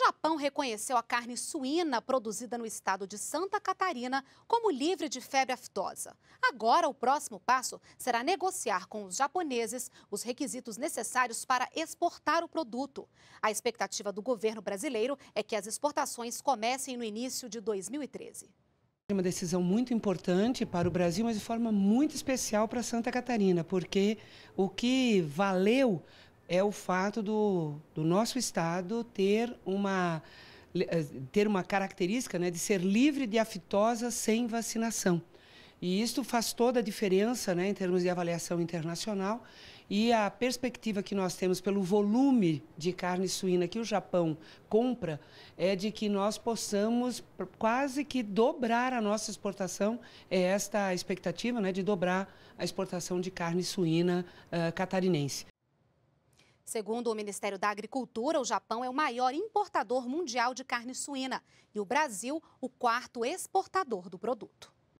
O Japão reconheceu a carne suína produzida no estado de Santa Catarina como livre de febre aftosa. Agora, o próximo passo será negociar com os japoneses os requisitos necessários para exportar o produto. A expectativa do governo brasileiro é que as exportações comecem no início de 2013. É uma decisão muito importante para o Brasil, mas de forma muito especial para Santa Catarina, porque o que valeu é o fato do, do nosso Estado ter uma, eh, ter uma característica né, de ser livre de aftosa sem vacinação. E isso faz toda a diferença né, em termos de avaliação internacional. E a perspectiva que nós temos pelo volume de carne suína que o Japão compra é de que nós possamos quase que dobrar a nossa exportação. É esta a expectativa né, de dobrar a exportação de carne suína uh, catarinense. Segundo o Ministério da Agricultura, o Japão é o maior importador mundial de carne suína e o Brasil, o quarto exportador do produto.